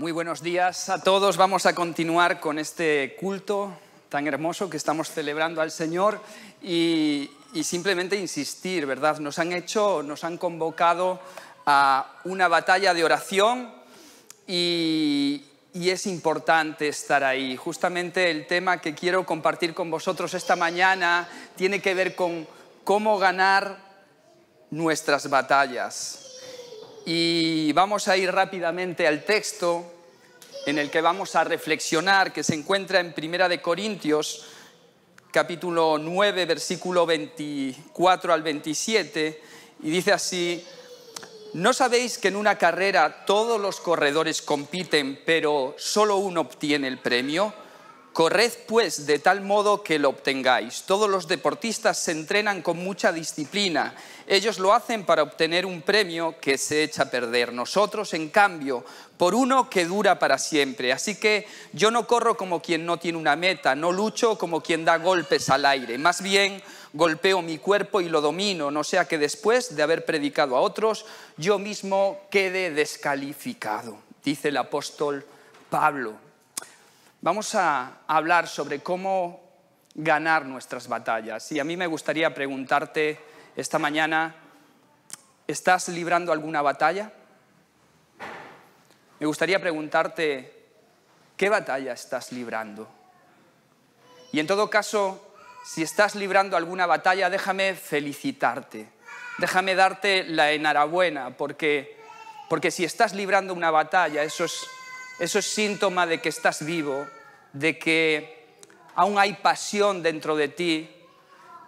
Muy buenos días a todos. Vamos a continuar con este culto tan hermoso que estamos celebrando al Señor y, simplemente insistir, ¿verdad? Nos han hecho, nos han convocado a una batalla de oración y es importante estar ahí. Justamente el tema que quiero compartir con vosotros esta mañana tiene que ver con cómo ganar nuestras batallas y vamos a ir rápidamente al texto en el que vamos a reflexionar, que se encuentra en Primera de Corintios, capítulo 9, versículo 24 al 27, y dice así, ¿no sabéis que en una carrera todos los corredores compiten, pero solo uno obtiene el premio? Corred pues de tal modo que lo obtengáis. Todos los deportistas se entrenan con mucha disciplina. Ellos lo hacen para obtener un premio que se echa a perder. Nosotros, en cambio, por uno que dura para siempre. Así que yo no corro como quien no tiene una meta, no lucho como quien da golpes al aire. Más bien, golpeo mi cuerpo y lo domino, no sea que después de haber predicado a otros, yo mismo quede descalificado, dice el apóstol Pablo vamos a hablar sobre cómo ganar nuestras batallas. Y a mí me gustaría preguntarte esta mañana, ¿estás librando alguna batalla? Me gustaría preguntarte, ¿qué batalla estás librando? Y en todo caso, si estás librando alguna batalla, déjame felicitarte, déjame darte la enhorabuena, porque, porque si estás librando una batalla, eso es eso es síntoma de que estás vivo, de que aún hay pasión dentro de ti.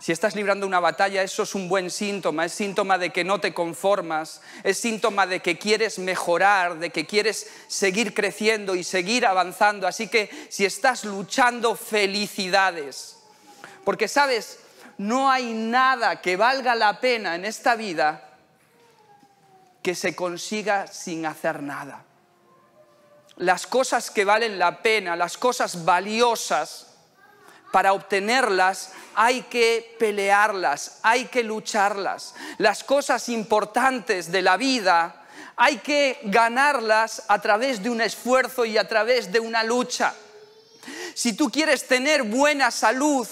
Si estás librando una batalla, eso es un buen síntoma, es síntoma de que no te conformas, es síntoma de que quieres mejorar, de que quieres seguir creciendo y seguir avanzando. Así que si estás luchando, felicidades. Porque sabes, no hay nada que valga la pena en esta vida que se consiga sin hacer nada las cosas que valen la pena, las cosas valiosas, para obtenerlas hay que pelearlas, hay que lucharlas. Las cosas importantes de la vida hay que ganarlas a través de un esfuerzo y a través de una lucha. Si tú quieres tener buena salud,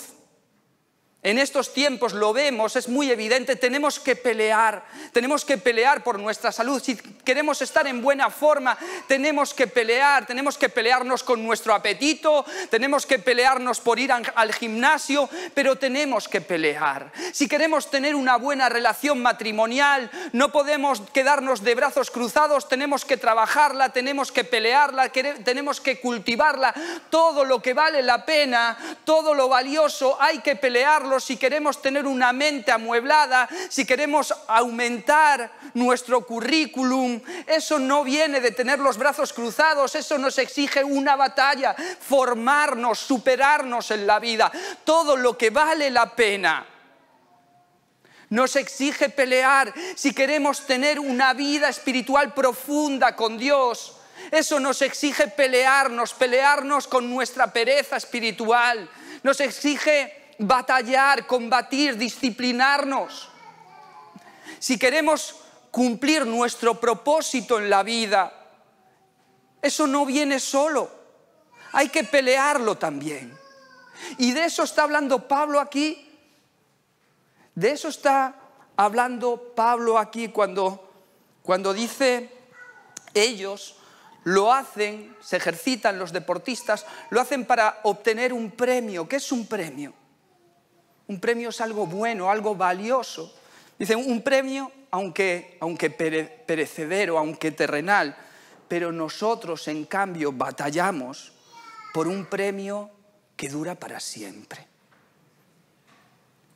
en estos tiempos lo vemos, es muy evidente, tenemos que pelear, tenemos que pelear por nuestra salud. Si queremos estar en buena forma, tenemos que pelear, tenemos que pelearnos con nuestro apetito, tenemos que pelearnos por ir al gimnasio, pero tenemos que pelear. Si queremos tener una buena relación matrimonial, no podemos quedarnos de brazos cruzados, tenemos que trabajarla, tenemos que pelearla, tenemos que cultivarla. Todo lo que vale la pena, todo lo valioso, hay que pelearlo si queremos tener una mente amueblada, si queremos aumentar nuestro currículum, eso no viene de tener los brazos cruzados, eso nos exige una batalla, formarnos, superarnos en la vida, todo lo que vale la pena. Nos exige pelear si queremos tener una vida espiritual profunda con Dios. Eso nos exige pelearnos, pelearnos con nuestra pereza espiritual. Nos exige batallar, combatir, disciplinarnos. Si queremos cumplir nuestro propósito en la vida, eso no viene solo, hay que pelearlo también. Y de eso está hablando Pablo aquí. De eso está hablando Pablo aquí cuando, cuando dice ellos lo hacen, se ejercitan los deportistas, lo hacen para obtener un premio. ¿Qué es un premio? Un premio es algo bueno, algo valioso. Dice, un premio, aunque, aunque perecedero, aunque terrenal, pero nosotros, en cambio, batallamos por un premio que dura para siempre.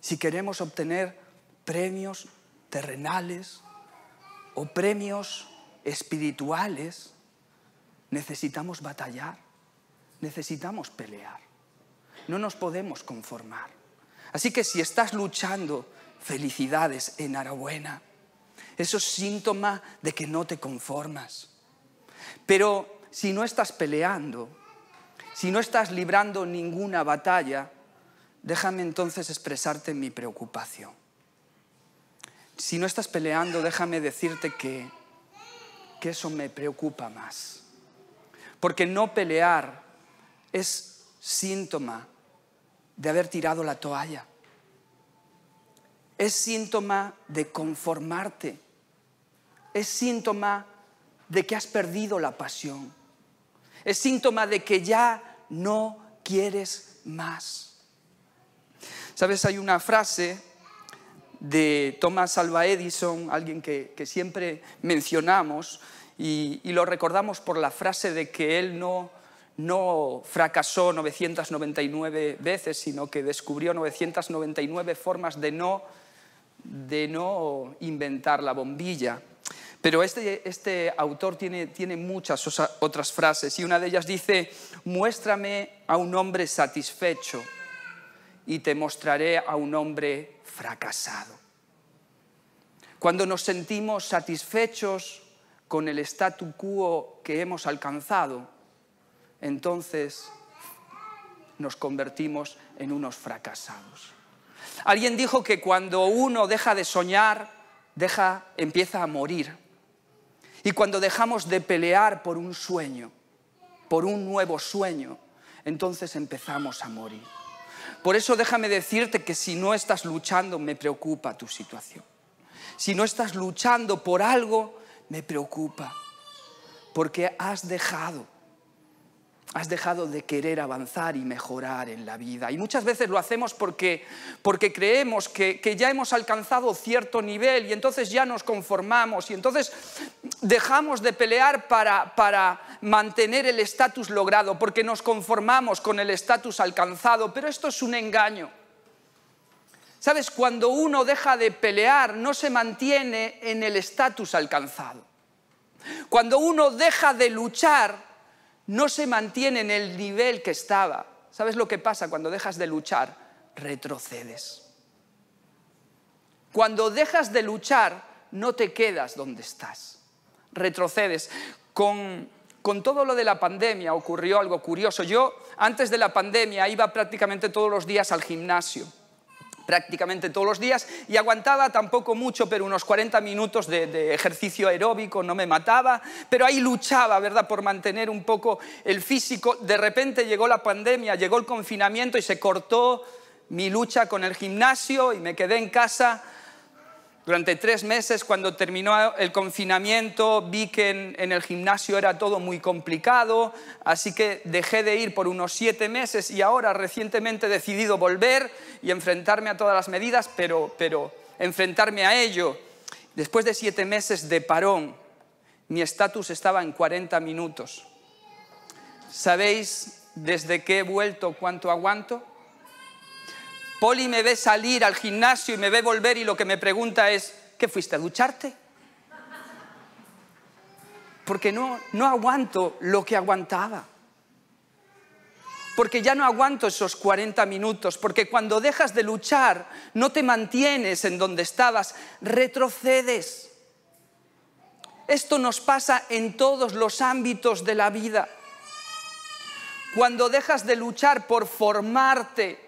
Si queremos obtener premios terrenales o premios espirituales, necesitamos batallar, necesitamos pelear. No nos podemos conformar. Así que si estás luchando, felicidades, enhorabuena. Eso es síntoma de que no te conformas. Pero si no estás peleando, si no estás librando ninguna batalla, déjame entonces expresarte mi preocupación. Si no estás peleando, déjame decirte que, que eso me preocupa más. Porque no pelear es síntoma de haber tirado la toalla. Es síntoma de conformarte. Es síntoma de que has perdido la pasión. Es síntoma de que ya no quieres más. Sabes, hay una frase de Thomas Alva Edison, alguien que, siempre mencionamos y lo recordamos por la frase de que él no, no fracasó 999 veces, sino que descubrió 999 formas de no, de no inventar la bombilla. Pero este, este autor tiene, muchas otras frases y una de ellas dice, muéstrame a un hombre satisfecho y te mostraré a un hombre fracasado. Cuando nos sentimos satisfechos con el statu quo que hemos alcanzado, entonces nos convertimos en unos fracasados. Alguien dijo que cuando uno deja de soñar, empieza a morir. Y cuando dejamos de pelear por un sueño, por un nuevo sueño, entonces empezamos a morir. Por eso déjame decirte que si no estás luchando, me preocupa tu situación. Si no estás luchando por algo, me preocupa. Porque has dejado Has dejado de querer avanzar y mejorar en la vida. Y muchas veces lo hacemos porque, porque creemos que, ya hemos alcanzado cierto nivel y entonces ya nos conformamos y entonces dejamos de pelear para, para mantener el estatus logrado, porque nos conformamos con el estatus alcanzado. Pero esto es un engaño. Sabes, cuando uno deja de pelear no se mantiene en el estatus alcanzado. Cuando uno deja de luchar no se mantiene en el nivel que estaba. ¿Sabes lo que pasa cuando dejas de luchar? Retrocedes. Cuando dejas de luchar, no te quedas donde estás, retrocedes. Con, con, todo lo de la pandemia ocurrió algo curioso. Yo antes de la pandemia iba prácticamente todos los días al gimnasio prácticamente todos los días y aguantaba tampoco mucho, pero unos 40 minutos de, de, ejercicio aeróbico, no me mataba, pero ahí luchaba, ¿verdad?, por mantener un poco el físico. De repente llegó la pandemia, llegó el confinamiento y se cortó mi lucha con el gimnasio y me quedé en casa durante tres meses, cuando terminó el confinamiento, vi que en, el gimnasio era todo muy complicado, así que dejé de ir por unos siete meses y ahora recientemente he decidido volver y enfrentarme a todas las medidas, pero, pero enfrentarme a ello. Después de siete meses de parón, mi estatus estaba en 40 minutos. ¿Sabéis desde que he vuelto cuánto aguanto? Poli me ve salir al gimnasio y me ve volver y lo que me pregunta es, ¿qué fuiste a ducharte? Porque no, no aguanto lo que aguantaba. Porque ya no aguanto esos 40 minutos, porque cuando dejas de luchar no te mantienes en donde estabas, retrocedes. Esto nos pasa en todos los ámbitos de la vida. Cuando dejas de luchar por formarte,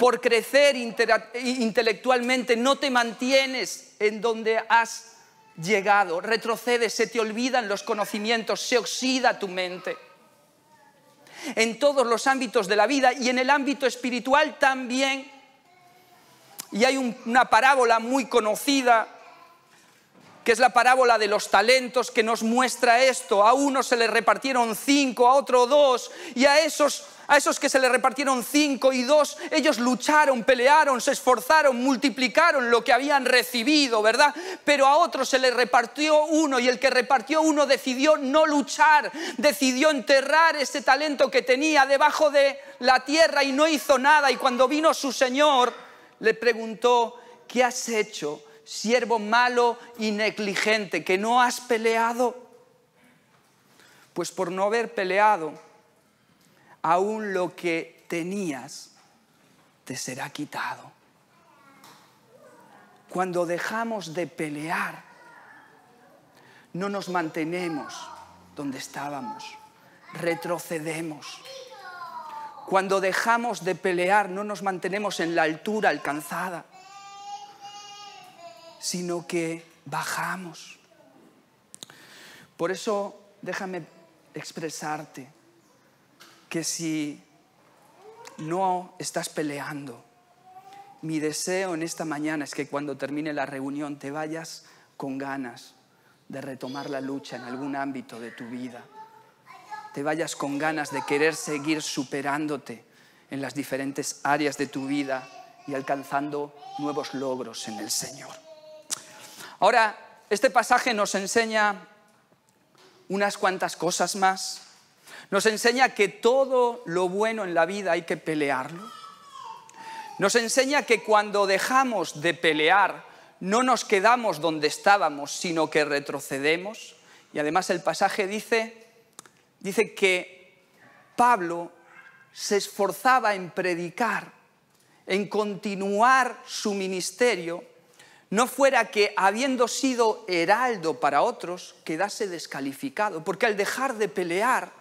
por crecer intelectualmente, no te mantienes en donde has llegado, retrocedes, se te olvidan los conocimientos, se oxida tu mente. En todos los ámbitos de la vida y en el ámbito espiritual también. Y hay una parábola muy conocida que es la parábola de los talentos que nos muestra esto. A uno se le repartieron cinco, a otro dos, y a esos, a esos que se le repartieron cinco y dos, ellos lucharon, pelearon, se esforzaron, multiplicaron lo que habían recibido, ¿verdad? Pero a otro se le repartió uno y el que repartió uno decidió no luchar, decidió enterrar ese talento que tenía debajo de la tierra y no hizo nada. Y cuando vino su Señor, le preguntó, ¿qué has hecho? siervo malo y negligente, que no has peleado. Pues por no haber peleado, aún lo que tenías te será quitado. Cuando dejamos de pelear, no nos mantenemos donde estábamos, retrocedemos. Cuando dejamos de pelear, no nos mantenemos en la altura alcanzada sino que bajamos. Por eso déjame expresarte que si no estás peleando, mi deseo en esta mañana es que cuando termine la reunión te vayas con ganas de retomar la lucha en algún ámbito de tu vida. Te vayas con ganas de querer seguir superándote en las diferentes áreas de tu vida y alcanzando nuevos logros en el Señor. Ahora, este pasaje nos enseña unas cuantas cosas más. Nos enseña que todo lo bueno en la vida hay que pelearlo. Nos enseña que cuando dejamos de pelear, no nos quedamos donde estábamos, sino que retrocedemos. Y además el pasaje dice, dice que Pablo se esforzaba en predicar, en continuar su ministerio, no fuera que, habiendo sido heraldo para otros, quedase descalificado, porque al dejar de pelear,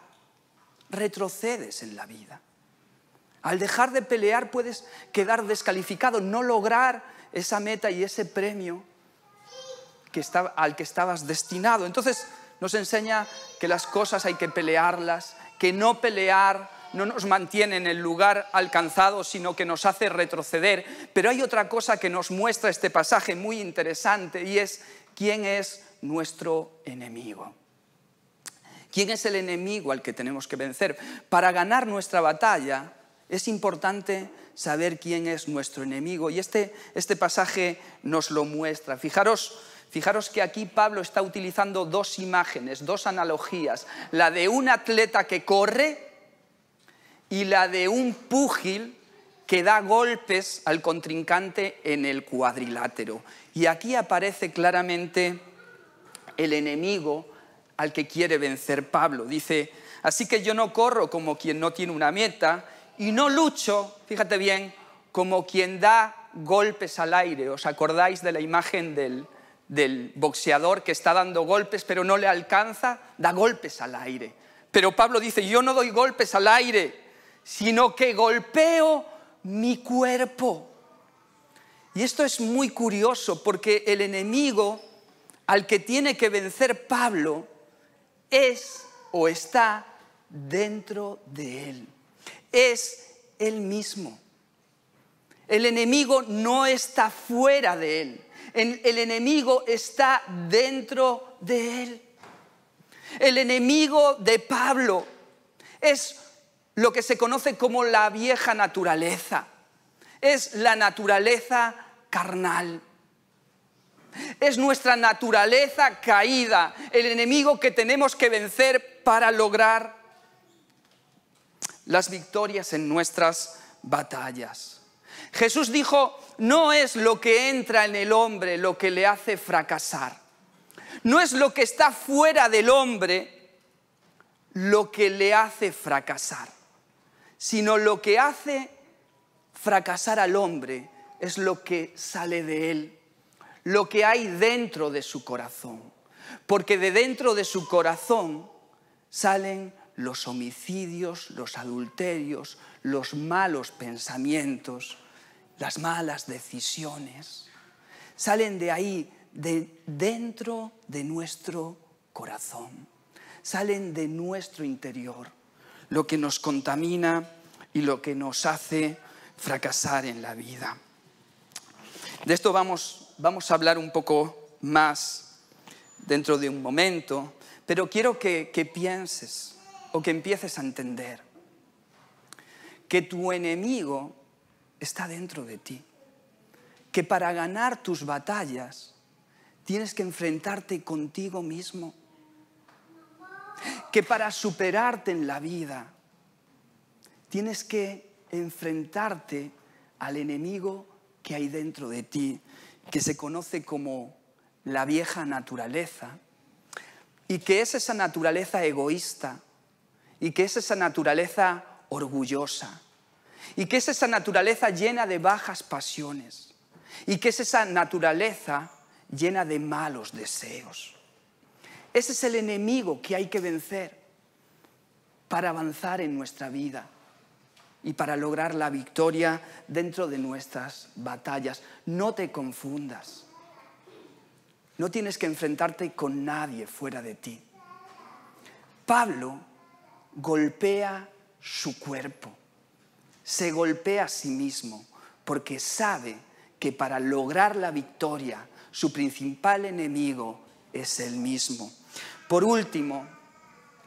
retrocedes en la vida. Al dejar de pelear puedes quedar descalificado, no lograr esa meta y ese premio al que estabas destinado. Entonces nos enseña que las cosas hay que pelearlas, que no pelear no nos mantiene en el lugar alcanzado, sino que nos hace retroceder. Pero hay otra cosa que nos muestra este pasaje muy interesante y es quién es nuestro enemigo. ¿Quién es el enemigo al que tenemos que vencer? Para ganar nuestra batalla es importante saber quién es nuestro enemigo y este, este pasaje nos lo muestra. Fijaros que aquí Pablo está utilizando dos imágenes, dos analogías, la de un atleta que corre y la de un púgil que da golpes al contrincante en el cuadrilátero. Y aquí aparece claramente el enemigo al que quiere vencer Pablo. Dice, así que yo no corro como quien no tiene una meta y no lucho, fíjate bien, como quien da golpes al aire. ¿Os acordáis de la imagen del, del boxeador que está dando golpes pero no le alcanza? Da golpes al aire. Pero Pablo dice, yo no doy golpes al aire, sino que golpeo mi cuerpo. Y esto es muy curioso porque el enemigo al que tiene que vencer Pablo es o está dentro de él. Es él mismo. El enemigo no está fuera de él. El enemigo está dentro de él. El enemigo de Pablo es lo que se conoce como la vieja naturaleza. Es la naturaleza carnal. Es nuestra naturaleza caída, el enemigo que tenemos que vencer para lograr las victorias en nuestras batallas. Jesús dijo, no es lo que entra en el hombre lo que le hace fracasar. No es lo que está fuera del hombre lo que le hace fracasar sino lo que hace fracasar al hombre es lo que sale de él, lo que hay dentro de su corazón. Porque de dentro de su corazón salen los homicidios, los adulterios, los malos pensamientos, las malas decisiones. Salen de ahí, de dentro de nuestro corazón. Salen de nuestro interior lo que nos contamina y lo que nos hace fracasar en la vida. De esto vamos, a hablar un poco más dentro de un momento, pero quiero que, que pienses o que empieces a entender que tu enemigo está dentro de ti, que para ganar tus batallas tienes que enfrentarte contigo mismo que para superarte en la vida tienes que enfrentarte al enemigo que hay dentro de ti, que se conoce como la vieja naturaleza, y que es esa naturaleza egoísta, y que es esa naturaleza orgullosa, y que es esa naturaleza llena de bajas pasiones, y que es esa naturaleza llena de malos deseos. Ese es el enemigo que hay que vencer para avanzar en nuestra vida y para lograr la victoria dentro de nuestras batallas. No te confundas. No tienes que enfrentarte con nadie fuera de ti. Pablo golpea su cuerpo, se golpea a sí mismo, porque sabe que para lograr la victoria, su principal enemigo es el mismo. Por último,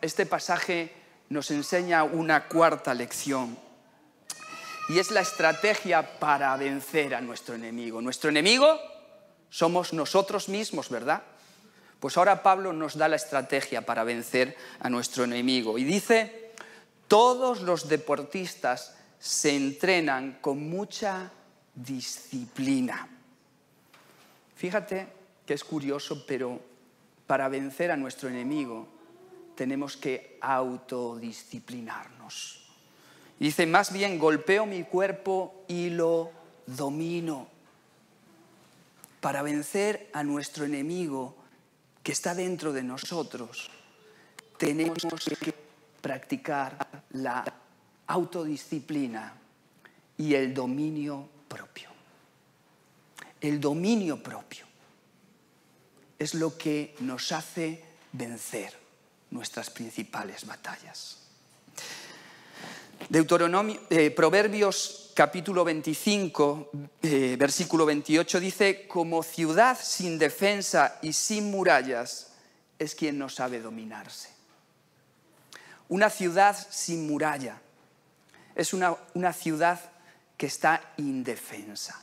este pasaje nos enseña una cuarta lección y es la estrategia para vencer a nuestro enemigo. Nuestro enemigo somos nosotros mismos, ¿verdad? Pues ahora Pablo nos da la estrategia para vencer a nuestro enemigo y dice, todos los deportistas se entrenan con mucha disciplina. Fíjate que es curioso, pero para vencer a nuestro enemigo, tenemos que autodisciplinarnos. Dice, más bien golpeo mi cuerpo y lo domino. Para vencer a nuestro enemigo que está dentro de nosotros, tenemos que practicar la autodisciplina y el dominio propio. El dominio propio es lo que nos hace vencer nuestras principales batallas. Eh, Proverbios capítulo 25, eh, versículo 28 dice, como ciudad sin defensa y sin murallas es quien no sabe dominarse. Una ciudad sin muralla es una ciudad que está indefensa,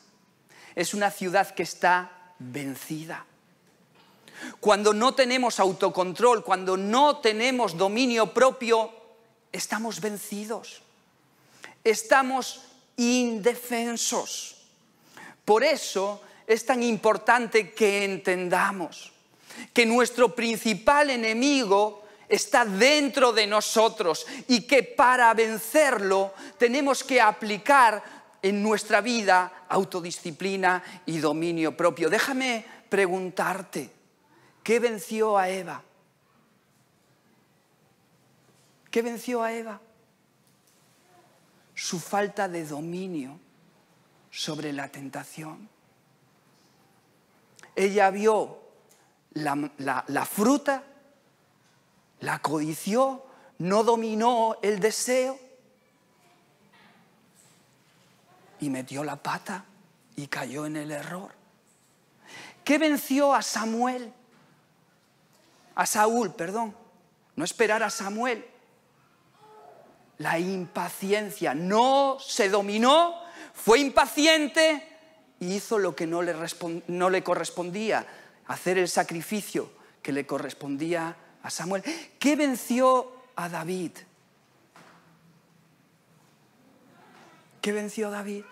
es una ciudad que está vencida cuando no tenemos autocontrol, cuando no tenemos dominio propio, estamos vencidos. Estamos indefensos. Por eso es tan importante que entendamos que nuestro principal enemigo está dentro de nosotros y que para vencerlo tenemos que aplicar en nuestra vida autodisciplina y dominio propio. Déjame preguntarte, ¿Qué venció a Eva? ¿Qué venció a Eva? Su falta de dominio sobre la tentación. Ella vio la, fruta, la codició, no dominó el deseo y metió la pata y cayó en el error. ¿Qué venció a Samuel? a Saúl, perdón, no esperar a Samuel. La impaciencia, no se dominó, fue impaciente y hizo lo que no le, no le correspondía, hacer el sacrificio que le correspondía a Samuel. ¿Qué venció a David? ¿Qué venció a David?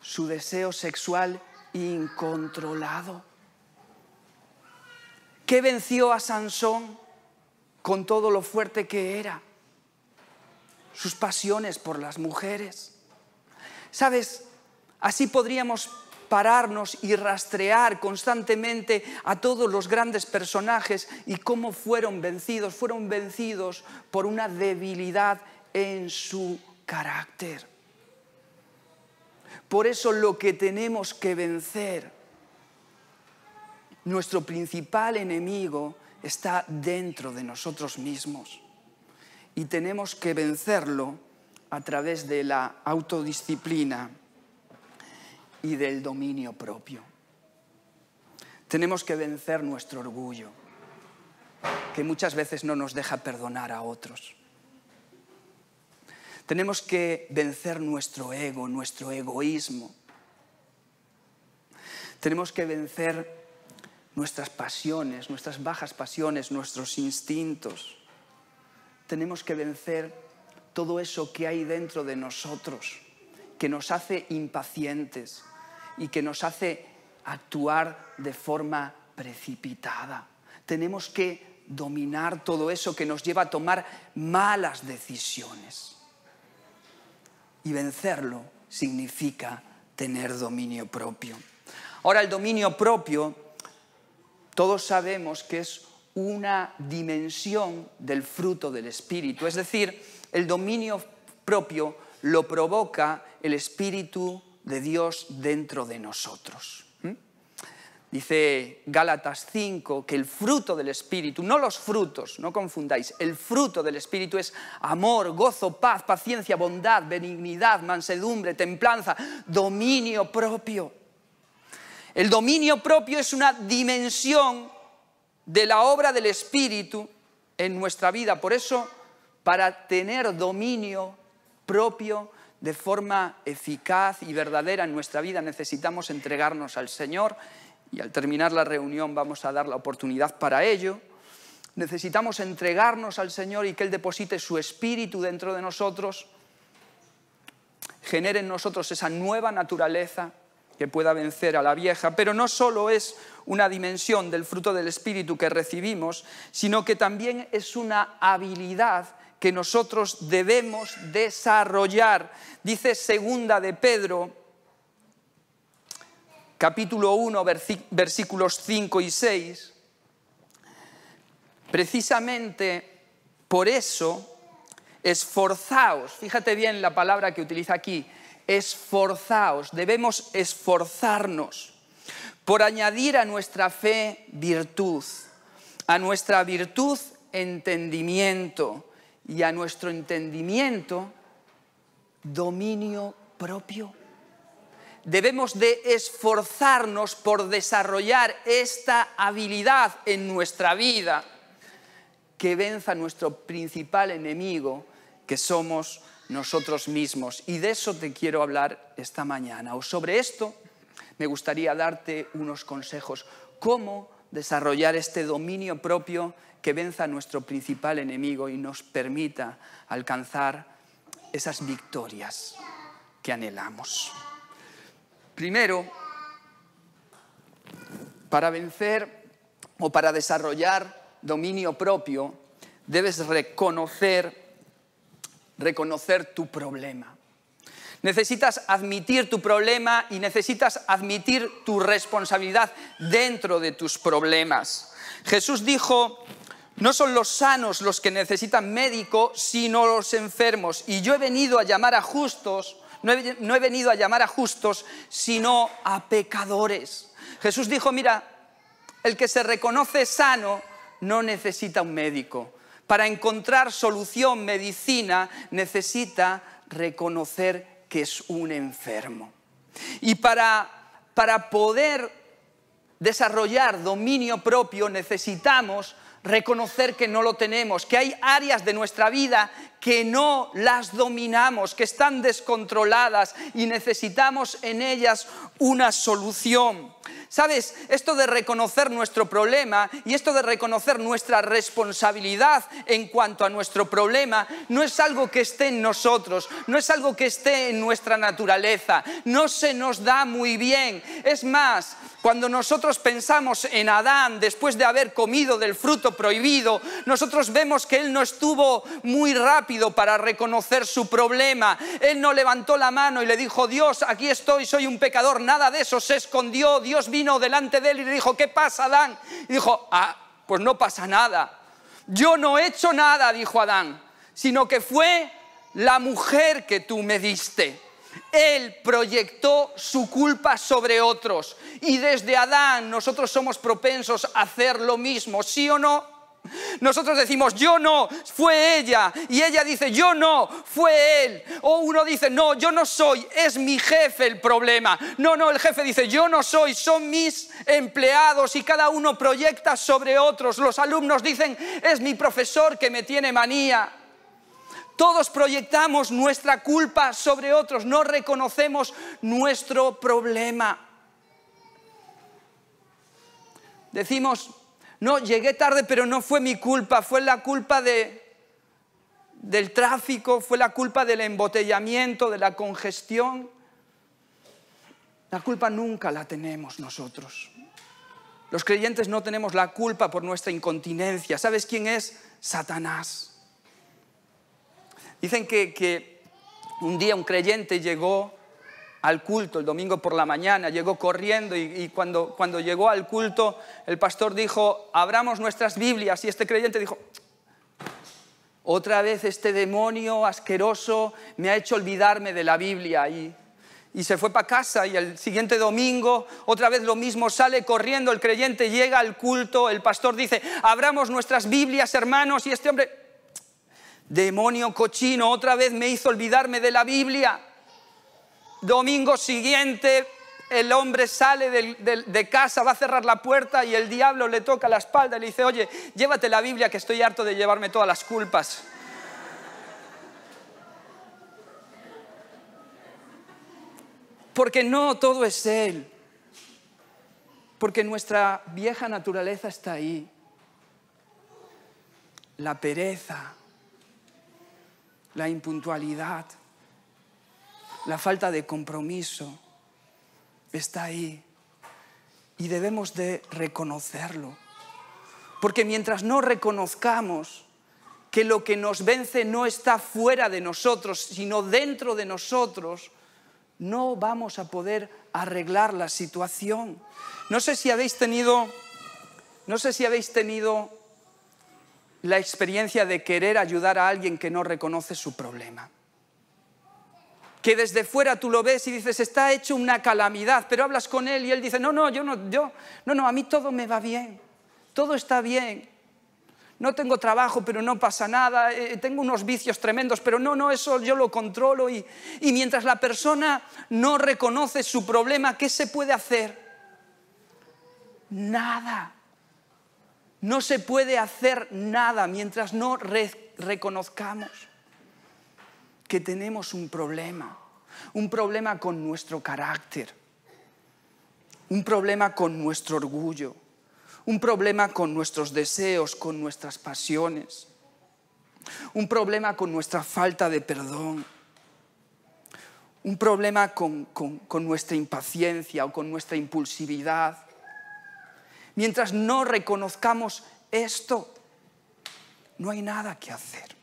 Su deseo sexual incontrolado. ¿Qué venció a Sansón con todo lo fuerte que era? Sus pasiones por las mujeres. ¿Sabes? Así podríamos pararnos y rastrear constantemente a todos los grandes personajes y cómo fueron vencidos. Fueron vencidos por una debilidad en su carácter. Por eso lo que tenemos que vencer nuestro principal enemigo está dentro de nosotros mismos y tenemos que vencerlo a través de la autodisciplina y del dominio propio. Tenemos que vencer nuestro orgullo, que muchas veces no nos deja perdonar a otros. Tenemos que vencer nuestro ego, nuestro egoísmo. Tenemos que vencer nuestras pasiones, nuestras bajas pasiones, nuestros instintos. Tenemos que vencer todo eso que hay dentro de nosotros, que nos hace impacientes y que nos hace actuar de forma precipitada. Tenemos que dominar todo eso que nos lleva a tomar malas decisiones. Y vencerlo significa tener dominio propio. Ahora el dominio propio todos sabemos que es una dimensión del fruto del Espíritu. Es decir, el dominio propio lo provoca el Espíritu de Dios dentro de nosotros. ¿Mm? Dice Gálatas 5 que el fruto del Espíritu, no los frutos, no confundáis, el fruto del Espíritu es amor, gozo, paz, paciencia, bondad, benignidad, mansedumbre, templanza, dominio propio. El dominio propio es una dimensión de la obra del Espíritu en nuestra vida. Por eso, para tener dominio propio de forma eficaz y verdadera en nuestra vida, necesitamos entregarnos al Señor y al terminar la reunión vamos a dar la oportunidad para ello. Necesitamos entregarnos al Señor y que Él deposite su espíritu dentro de nosotros, genere en nosotros esa nueva naturaleza que pueda vencer a la vieja, pero no solo es una dimensión del fruto del Espíritu que recibimos, sino que también es una habilidad que nosotros debemos desarrollar. Dice segunda de Pedro, capítulo 1, versículos 5 y 6, precisamente por eso esforzaos, fíjate bien la palabra que utiliza aquí, esforzaos, debemos esforzarnos por añadir a nuestra fe virtud, a nuestra virtud entendimiento y a nuestro entendimiento dominio propio. Debemos de esforzarnos por desarrollar esta habilidad en nuestra vida que venza nuestro principal enemigo, que somos nosotros mismos. Y de eso te quiero hablar esta mañana. O sobre esto me gustaría darte unos consejos. ¿Cómo desarrollar este dominio propio que venza a nuestro principal enemigo y nos permita alcanzar esas victorias que anhelamos? Primero, para vencer o para desarrollar dominio propio, debes reconocer reconocer tu problema. Necesitas admitir tu problema y necesitas admitir tu responsabilidad dentro de tus problemas. Jesús dijo, no son los sanos los que necesitan médico, sino los enfermos. Y yo he venido a llamar a justos, no he, venido a llamar a justos, sino a pecadores. Jesús dijo, mira, el que se reconoce sano no necesita un médico, para encontrar solución, medicina, necesita reconocer que es un enfermo. Y para, poder desarrollar dominio propio necesitamos reconocer que no lo tenemos, que hay áreas de nuestra vida que no las dominamos, que están descontroladas y necesitamos en ellas una solución. ¿Sabes? Esto de reconocer nuestro problema y esto de reconocer nuestra responsabilidad en cuanto a nuestro problema no es algo que esté en nosotros, no es algo que esté en nuestra naturaleza, no se nos da muy bien. Es más, cuando nosotros pensamos en Adán después de haber comido del fruto prohibido, nosotros vemos que él no estuvo muy rápido para reconocer su problema. Él no levantó la mano y le dijo, Dios, aquí estoy, soy un pecador. Nada de eso se escondió. Dios vino delante de él y le dijo, ¿qué pasa, Adán? Y dijo, ah, pues no pasa nada. Yo no he hecho nada, dijo Adán, sino que fue la mujer que tú me diste. Él proyectó su culpa sobre otros y desde Adán nosotros somos propensos a hacer lo mismo, ¿sí o no? Nosotros decimos, yo no, fue ella. Y ella dice, yo no, fue él. O uno dice, no, yo no soy, es mi jefe el problema. No, no, el jefe dice, yo no soy, son mis empleados y cada uno proyecta sobre otros. Los alumnos dicen, es mi profesor que me tiene manía. Todos proyectamos nuestra culpa sobre otros, no reconocemos nuestro problema. Decimos, no, llegué tarde, pero no fue mi culpa, fue la culpa de, del tráfico, fue la culpa del embotellamiento, de la congestión. La culpa nunca la tenemos nosotros. Los creyentes no tenemos la culpa por nuestra incontinencia. ¿Sabes quién es? Satanás. Dicen que, que un día un creyente llegó al culto el domingo por la mañana, llegó corriendo y, cuando, cuando llegó al culto el pastor dijo, abramos nuestras Biblias y este creyente dijo, otra vez este demonio asqueroso me ha hecho olvidarme de la Biblia y, y se fue para casa y el siguiente domingo otra vez lo mismo, sale corriendo el creyente, llega al culto, el pastor dice, abramos nuestras Biblias hermanos y este hombre, demonio cochino, otra vez me hizo olvidarme de la Biblia. Domingo siguiente el hombre sale de, casa, va a cerrar la puerta y el diablo le toca la espalda y le dice, oye, llévate la Biblia que estoy harto de llevarme todas las culpas. Porque no todo es Él. Porque nuestra vieja naturaleza está ahí. La pereza, la impuntualidad, la falta de compromiso está ahí y debemos de reconocerlo. Porque mientras no reconozcamos que lo que nos vence no está fuera de nosotros, sino dentro de nosotros, no vamos a poder arreglar la situación. No sé si habéis tenido no sé si habéis tenido la experiencia de querer ayudar a alguien que no reconoce su problema que desde fuera tú lo ves y dices, está hecho una calamidad, pero hablas con él y él dice, no, no, yo no, yo, no, no, a mí todo me va bien, todo está bien. No tengo trabajo, pero no pasa nada, eh, eh, tengo unos vicios tremendos, pero no, no, eso yo lo controlo. Y, mientras la persona no reconoce su problema, ¿qué se puede hacer? Nada. No se puede hacer nada mientras no reconozcamos que tenemos un problema, un problema con nuestro carácter, un problema con nuestro orgullo, un problema con nuestros deseos, con nuestras pasiones, un problema con nuestra falta de perdón, un problema con, nuestra impaciencia o con nuestra impulsividad. Mientras no reconozcamos esto, no hay nada que hacer.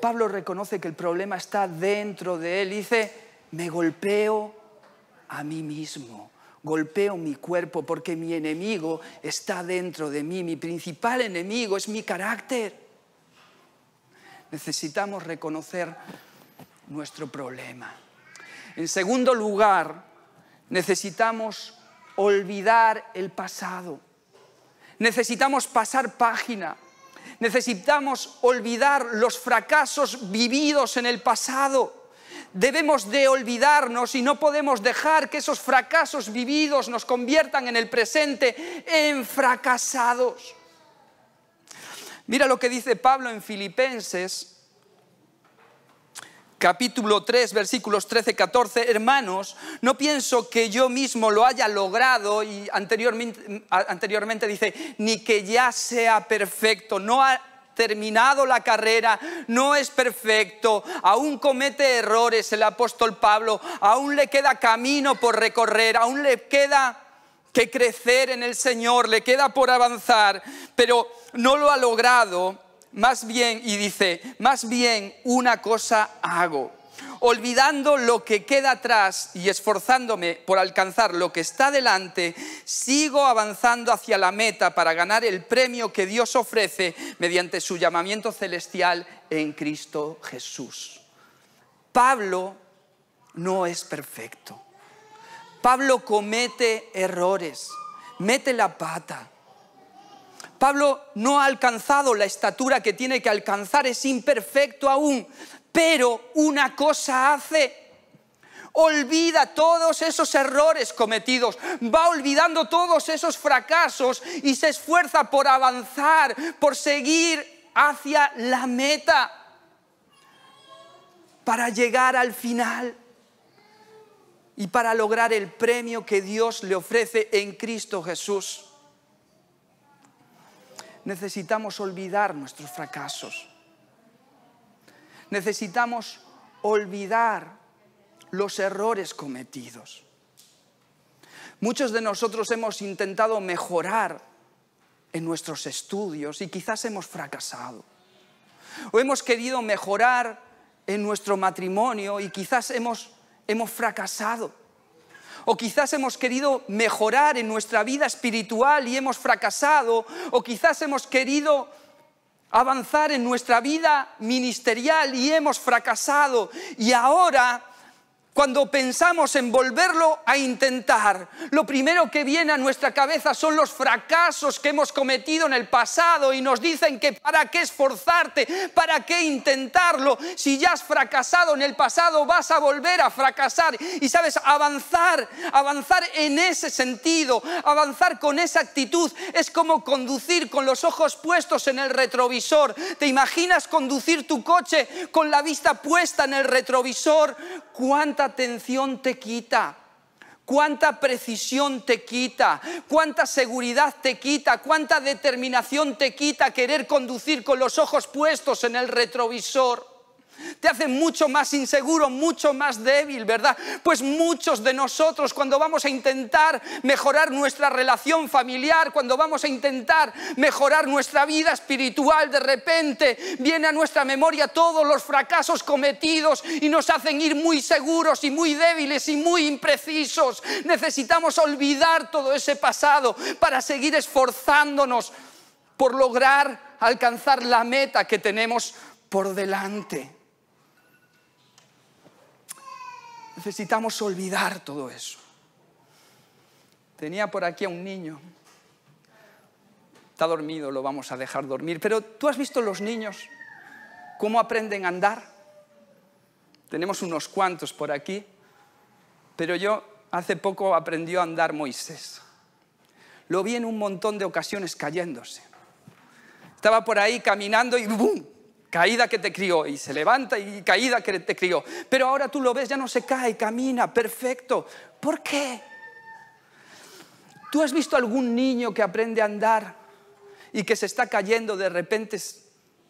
Pablo reconoce que el problema está dentro de él. Dice, me golpeo a mí mismo, golpeo mi cuerpo porque mi enemigo está dentro de mí. Mi principal enemigo es mi carácter. Necesitamos reconocer nuestro problema. En segundo lugar, necesitamos olvidar el pasado. Necesitamos pasar página Necesitamos olvidar los fracasos vividos en el pasado. Debemos de olvidarnos y no podemos dejar que esos fracasos vividos nos conviertan en el presente en fracasados. Mira lo que dice Pablo en Filipenses capítulo 3, versículos 13, 14, hermanos, no pienso que yo mismo lo haya logrado, y anteriormente, anteriormente dice, ni que ya sea perfecto, no ha terminado la carrera, no es perfecto, aún comete errores el apóstol Pablo, aún le queda camino por recorrer, aún le queda que crecer en el Señor, le queda por avanzar, pero no lo ha logrado más bien, y dice, más bien una cosa hago, olvidando lo que queda atrás y esforzándome por alcanzar lo que está delante, sigo avanzando hacia la meta para ganar el premio que Dios ofrece mediante su llamamiento celestial en Cristo Jesús. Pablo no es perfecto. Pablo comete errores, mete la pata Pablo no ha alcanzado la estatura que tiene que alcanzar, es imperfecto aún, pero una cosa hace. Olvida todos esos errores cometidos, va olvidando todos esos fracasos y se esfuerza por avanzar, por seguir hacia la meta, para llegar al final y para lograr el premio que Dios le ofrece en Cristo Jesús necesitamos olvidar nuestros fracasos. Necesitamos olvidar los errores cometidos. Muchos de nosotros hemos intentado mejorar en nuestros estudios y quizás hemos fracasado. O hemos querido mejorar en nuestro matrimonio y quizás hemos, hemos fracasado o quizás hemos querido mejorar en nuestra vida espiritual y hemos fracasado, o quizás hemos querido avanzar en nuestra vida ministerial y hemos fracasado. Y ahora cuando pensamos en volverlo a intentar, lo primero que viene a nuestra cabeza son los fracasos que hemos cometido en el pasado y nos dicen que para qué esforzarte, para qué intentarlo. Si ya has fracasado en el pasado, vas a volver a fracasar. Y sabes, avanzar, avanzar en ese sentido, avanzar con esa actitud, es como conducir con los ojos puestos en el retrovisor. ¿Te imaginas conducir tu coche con la vista puesta en el retrovisor? ¿Cuántas atención te quita? cuánta precisión te quita, cuánta seguridad te quita, cuánta determinación te quita querer conducir con los ojos puestos en el retrovisor te hace mucho más inseguro, mucho más débil, ¿verdad? Pues muchos de nosotros cuando vamos a intentar mejorar nuestra relación familiar, cuando vamos a intentar mejorar nuestra vida espiritual, de repente viene a nuestra memoria todos los fracasos cometidos y nos hacen ir muy seguros y muy débiles y muy imprecisos. Necesitamos olvidar todo ese pasado para seguir esforzándonos por lograr alcanzar la meta que tenemos por delante. necesitamos olvidar todo eso. Tenía por aquí a un niño. Está dormido, lo vamos a dejar dormir. Pero tú has visto los niños, cómo aprenden a andar. Tenemos unos cuantos por aquí. Pero yo hace poco aprendió a andar Moisés. Lo vi en un montón de ocasiones cayéndose. Estaba por ahí caminando y ¡bum! Caída que te crió y se levanta y caída que te crió. Pero ahora tú lo ves, ya no se cae, camina, perfecto. ¿Por qué? ¿Tú has visto algún niño que aprende a andar y que se está cayendo de repente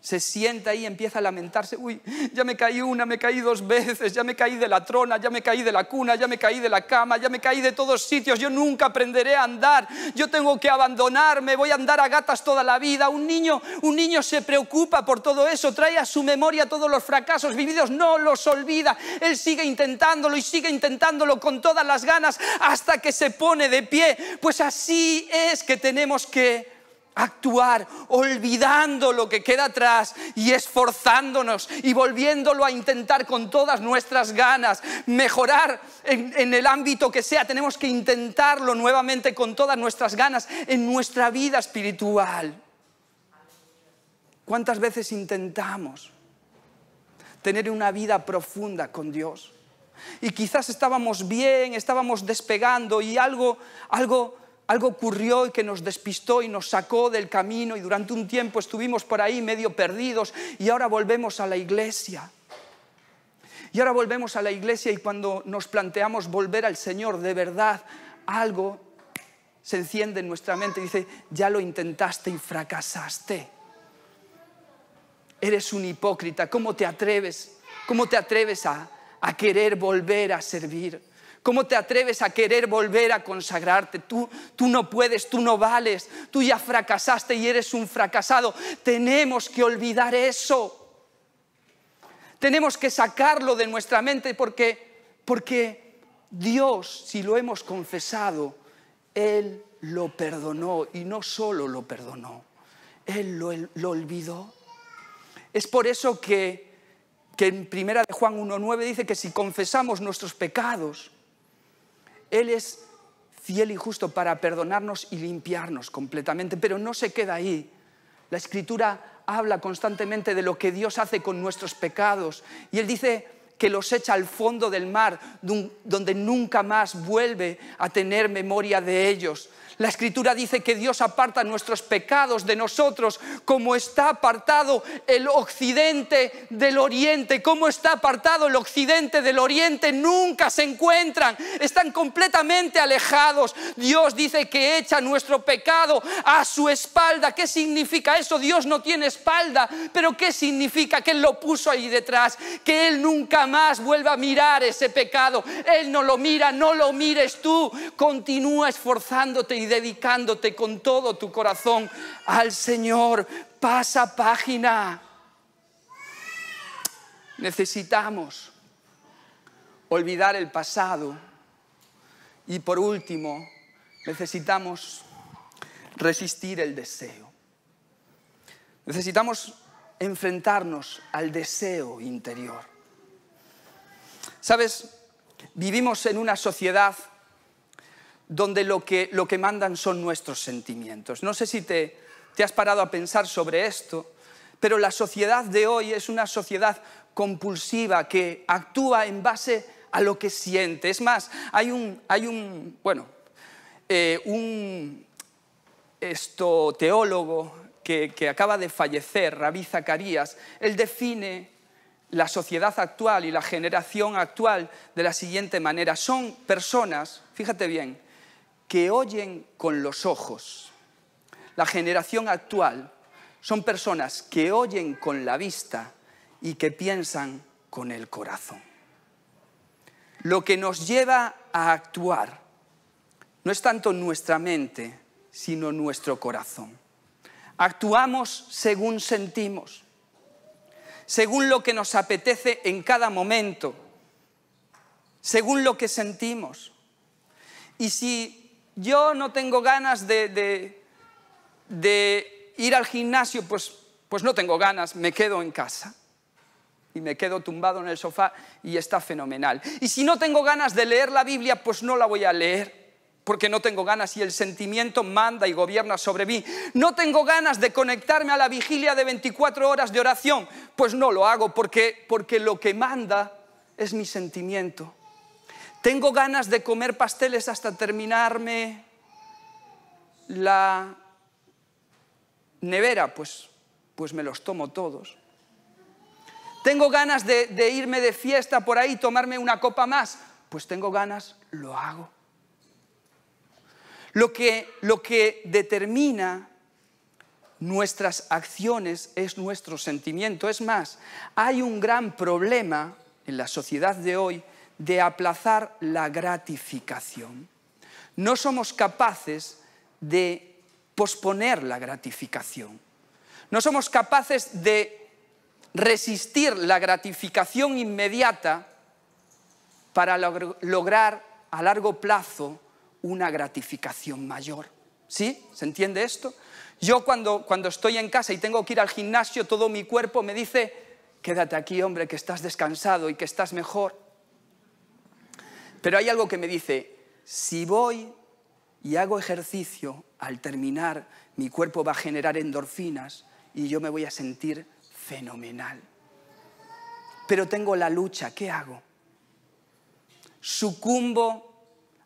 se sienta ahí y empieza a lamentarse, uy, ya me caí una, me caí dos veces, ya me caí de la trona, ya me caí de la cuna, ya me caí de la cama, ya me caí de todos sitios, yo nunca aprenderé a andar, yo tengo que abandonarme, voy a andar a gatas toda la vida. Un niño, un niño se preocupa por todo eso, trae a su memoria todos los fracasos vividos, no los olvida, él sigue intentándolo y sigue intentándolo con todas las ganas hasta que se pone de pie. Pues así es que tenemos que actuar olvidando lo que queda atrás y esforzándonos y volviéndolo a intentar con todas nuestras ganas, mejorar en, el ámbito que sea, tenemos que intentarlo nuevamente con todas nuestras ganas en nuestra vida espiritual. ¿Cuántas veces intentamos tener una vida profunda con Dios? Y quizás estábamos bien, estábamos despegando y algo, algo algo ocurrió y que nos despistó y nos sacó del camino y durante un tiempo estuvimos por ahí medio perdidos y ahora volvemos a la iglesia. Y ahora volvemos a la iglesia y cuando nos planteamos volver al Señor de verdad, algo se enciende en nuestra mente y dice, ya lo intentaste y fracasaste. Eres un hipócrita, ¿cómo te atreves? ¿Cómo te atreves a, a querer volver a servir? ¿Cómo te atreves a querer volver a consagrarte? Tú, tú no puedes, tú no vales, tú ya fracasaste y eres un fracasado. Tenemos que olvidar eso. Tenemos que sacarlo de nuestra mente porque, porque Dios, si lo hemos confesado, Él lo perdonó y no solo lo perdonó, Él lo, olvidó. Es por eso que, que en Primera de Juan 1.9 dice que si confesamos nuestros pecados, él es fiel y justo para perdonarnos y limpiarnos completamente, pero no se queda ahí. La escritura habla constantemente de lo que Dios hace con nuestros pecados y Él dice que los echa al fondo del mar, donde nunca más vuelve a tener memoria de ellos. La escritura dice que Dios aparta nuestros pecados de nosotros, como está apartado el occidente del oriente, como está apartado el occidente del oriente, nunca se encuentran, están completamente alejados. Dios dice que echa nuestro pecado a su espalda. ¿Qué significa eso? Dios no tiene espalda, pero ¿qué significa? Que Él lo puso ahí detrás, que Él nunca más vuelva a mirar ese pecado. Él no lo mira, no lo mires tú. Continúa esforzándote y dedicándote con todo tu corazón al Señor. Pasa página. Necesitamos olvidar el pasado y por último necesitamos resistir el deseo. Necesitamos enfrentarnos al deseo interior. Sabes, vivimos en una sociedad donde lo que, mandan son nuestros sentimientos. No sé si te, has parado a pensar sobre esto, pero la sociedad de hoy es una sociedad compulsiva que actúa en base a lo que siente. Es más, hay un, bueno, eh, un teólogo que, que acaba de fallecer, Rabí Zacarías, él define la sociedad actual y la generación actual de la siguiente manera. Son personas, fíjate bien, que oyen con los ojos. La generación actual son personas que oyen con la vista y que piensan con el corazón. Lo que nos lleva a actuar no es tanto nuestra mente, sino nuestro corazón. Actuamos según sentimos, según lo que nos apetece en cada momento, según lo que sentimos. Y si yo no tengo ganas de, ir al gimnasio, pues, pues, no tengo ganas, me quedo en casa y me quedo tumbado en el sofá y está fenomenal. Y si no tengo ganas de leer la Biblia, pues no la voy a leer porque no tengo ganas y el sentimiento manda y gobierna sobre mí. No tengo ganas de conectarme a la vigilia de 24 horas de oración, pues no lo hago porque lo que manda es mi sentimiento. Tengo ganas de comer pasteles hasta terminarme la nevera, pues, pues me los tomo todos. Tengo ganas de, irme de fiesta por ahí, tomarme una copa más, pues tengo ganas, lo hago. lo que determina nuestras acciones es nuestro sentimiento. Es más, hay un gran problema en la sociedad de hoy de aplazar la gratificación. No somos capaces de posponer la gratificación. No somos capaces de resistir la gratificación inmediata para lograr a largo plazo una gratificación mayor. ¿Sí? ¿Se entiende esto? Yo cuando, cuando estoy en casa y tengo que ir al gimnasio, todo mi cuerpo me dice, quédate aquí, hombre, que estás descansado y que estás mejor. Pero hay algo que me dice, si voy y hago ejercicio, al terminar mi cuerpo va a generar endorfinas y yo me voy a sentir fenomenal. Pero tengo la lucha, ¿qué hago? ¿Sucumbo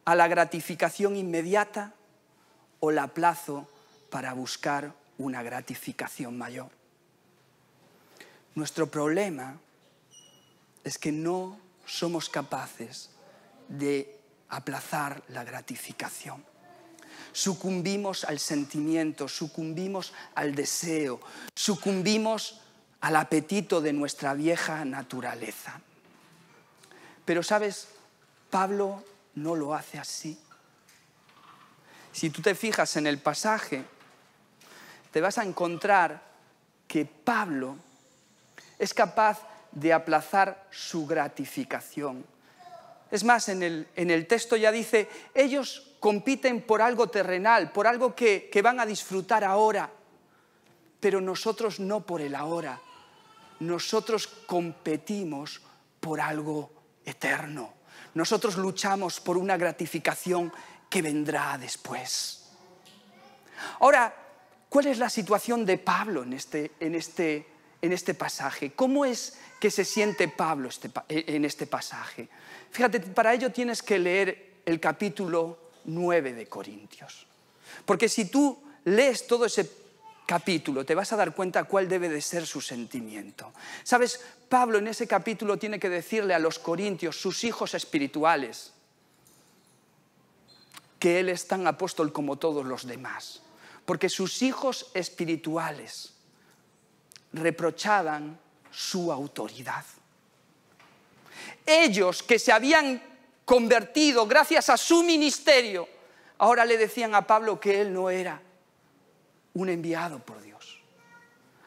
a la gratificación inmediata o la aplazo para buscar una gratificación mayor? Nuestro problema es que no somos capaces de aplazar la gratificación. Sucumbimos al sentimiento, sucumbimos al deseo, sucumbimos al apetito de nuestra vieja naturaleza. Pero sabes, Pablo no lo hace así. Si tú te fijas en el pasaje, te vas a encontrar que Pablo es capaz de aplazar su gratificación. Es más, en el, en el texto ya dice, ellos compiten por algo terrenal, por algo que, que van a disfrutar ahora, pero nosotros no por el ahora, nosotros competimos por algo eterno. Nosotros luchamos por una gratificación que vendrá después. Ahora, ¿cuál es la situación de Pablo en este, en este en este pasaje? ¿Cómo es que se siente Pablo este eh, en este pasaje? Fíjate, para ello tienes que leer el capítulo 9 de Corintios. Porque si tú lees todo ese capítulo te vas a dar cuenta cuál debe de ser su sentimiento. Sabes, Pablo en ese capítulo tiene que decirle a los corintios, sus hijos espirituales, que él es tan apóstol como todos los demás. Porque sus hijos espirituales reprochaban su autoridad. Ellos que se habían convertido gracias a su ministerio, ahora le decían a Pablo que él no era un enviado por Dios.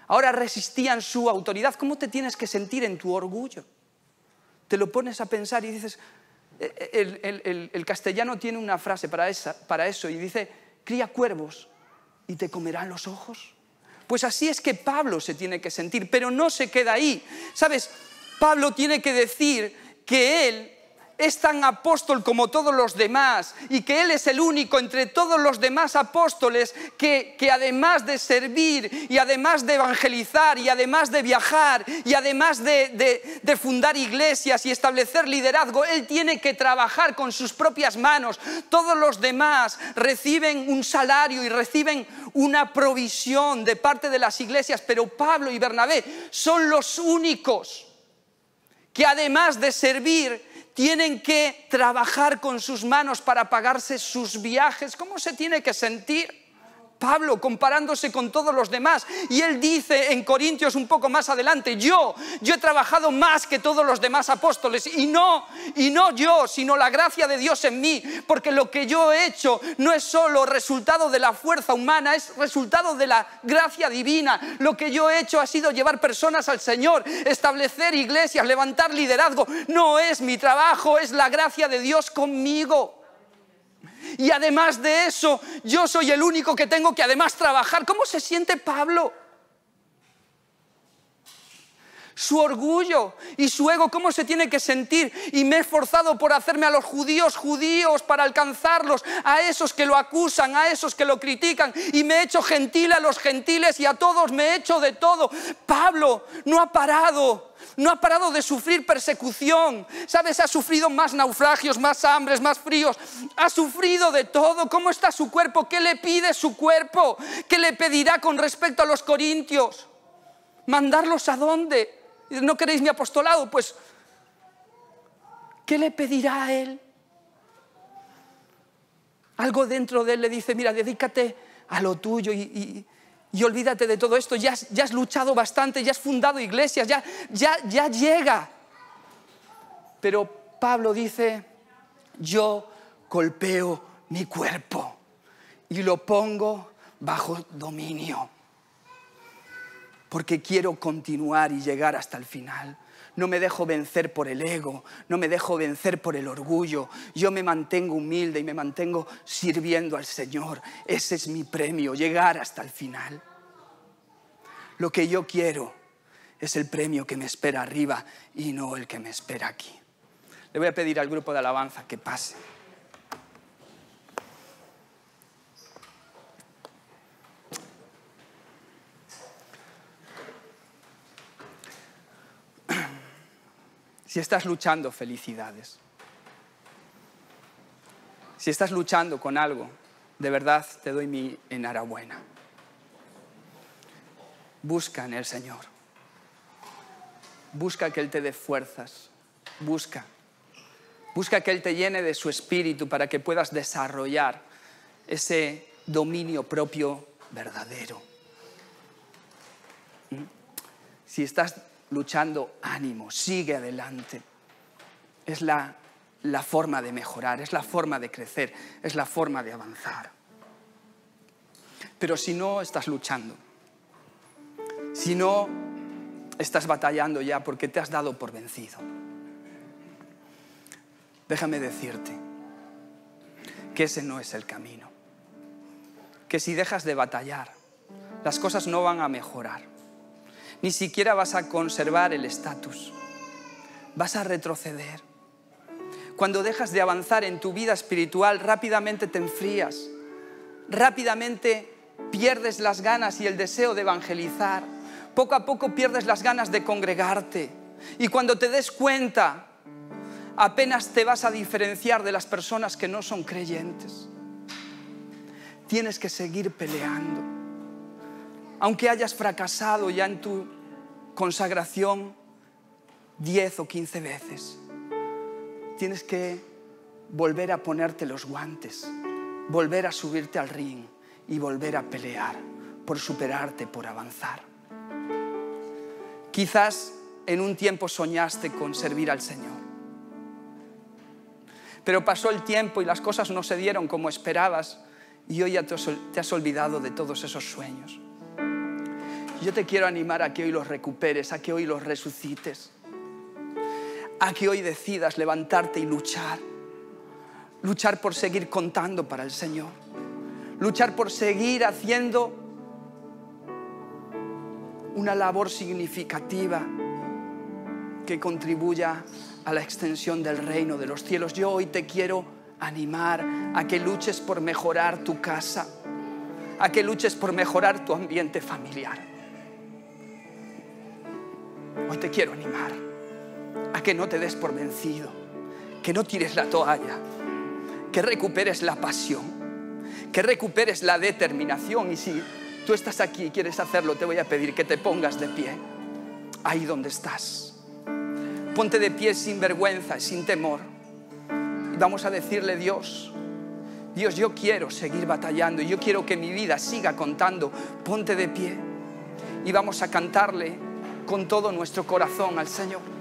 Ahora resistían su autoridad. ¿Cómo te tienes que sentir en tu orgullo? Te lo pones a pensar y dices, eh, eh, el, castellano tiene una frase para eso y dice, cría cuervos y te comerán los ojos. Pues así es que Pablo se tiene que sentir, pero no se queda ahí. ¿Sabes? Pablo tiene que decir que él es tan apóstol como todos los demás y que Él es el único entre todos los demás apóstoles que, además de servir y además de evangelizar y además de viajar y además de, de fundar iglesias y establecer liderazgo, Él tiene que trabajar con sus propias manos. Todos los demás reciben un salario y reciben una provisión de parte de las iglesias, pero Pablo y Bernabé son los únicos que además de servir, tienen que trabajar con sus manos para pagarse sus viajes, cómo se tiene que sentir. Pablo comparándose con todos los demás. Y él dice en Corintios un poco más adelante, yo, yo he trabajado más que todos los demás apóstoles y no, y no yo, sino la gracia de Dios en mí, porque lo que yo he hecho no es solo resultado de la fuerza humana, es resultado de la gracia divina. Lo que yo he hecho ha sido llevar personas al Señor, establecer iglesias, levantar liderazgo. No es mi trabajo, es la gracia de Dios conmigo. Y además de eso, yo soy el único que tengo que además trabajar. ¿Cómo se siente Pablo? Su orgullo y su ego, ¿cómo se tiene que sentir? Y me he esforzado por hacerme a los judíos judíos para alcanzarlos, a esos que lo acusan, a esos que lo critican, y me he hecho gentil a los gentiles y a todos me he hecho de todo. Pablo no ha parado no ha parado de sufrir persecución. ¿Sabes? Ha sufrido más naufragios, más hambres, más fríos. Ha sufrido de todo. ¿Cómo está su cuerpo? ¿Qué le pide su cuerpo? ¿Qué le pedirá con respecto a los corintios? ¿Mandarlos a dónde? ¿No queréis mi apostolado? Pues, ¿qué le pedirá a él? Algo dentro de él le dice, mira, dedícate a lo tuyo y, y y olvídate de todo esto, ya, has luchado bastante, ya has fundado iglesias, ya, ya llega. Pero Pablo dice, yo golpeo mi cuerpo y lo pongo bajo dominio, porque quiero continuar y llegar hasta el final no me dejo vencer por el ego, no me dejo vencer por el orgullo, yo me mantengo humilde y me mantengo sirviendo al Señor. Ese es mi premio, llegar hasta el final. Lo que yo quiero es el premio que me espera arriba y no el que me espera aquí. Le voy a pedir al grupo de alabanza que pase. Si estás luchando, felicidades. Si estás luchando con algo, de verdad te doy mi enhorabuena. Busca en el Señor. Busca que Él te dé fuerzas. Busca. Busca que Él te llene de su espíritu para que puedas desarrollar ese dominio propio verdadero. ¿Mm? Si estás luchando, ánimo, sigue adelante. Es la, forma de mejorar, es la forma de crecer, es la forma de avanzar. Pero si no estás luchando, si no estás batallando ya porque te has dado por vencido, déjame decirte que ese no es el camino. Que si dejas de batallar, las cosas no van a mejorar ni siquiera vas a conservar el estatus, vas a retroceder. Cuando dejas de avanzar en tu vida espiritual, rápidamente te enfrías, rápidamente pierdes las ganas y el deseo de evangelizar, poco a poco pierdes las ganas de congregarte y cuando te des cuenta, apenas te vas a diferenciar de las personas que no son creyentes. Tienes que seguir peleando aunque hayas fracasado ya en tu consagración 10 o 15 veces, tienes que volver a ponerte los guantes, volver a subirte al ring y volver a pelear por superarte, por avanzar. Quizás en un tiempo soñaste con servir al Señor, pero pasó el tiempo y las cosas no se dieron como esperabas y hoy ya te has olvidado de todos esos sueños. Yo te quiero animar a que hoy los recuperes, a que hoy los resucites, a que hoy decidas levantarte y luchar. Luchar por seguir contando para el Señor. Luchar por seguir haciendo una labor significativa que contribuya a la extensión del reino de los cielos. Yo hoy te quiero animar a que luches por mejorar tu casa, a que luches por mejorar tu ambiente familiar Hoy te quiero animar a que no te des por vencido, que no tires la toalla, que recuperes la pasión, que recuperes la determinación. Y si tú estás aquí y quieres hacerlo, te voy a pedir que te pongas de pie, ahí donde estás. Ponte de pie sin vergüenza, sin temor. vamos a decirle Dios, Dios, yo quiero seguir batallando, yo quiero que mi vida siga contando. Ponte de pie y vamos a cantarle con todo nuestro corazón al Señor.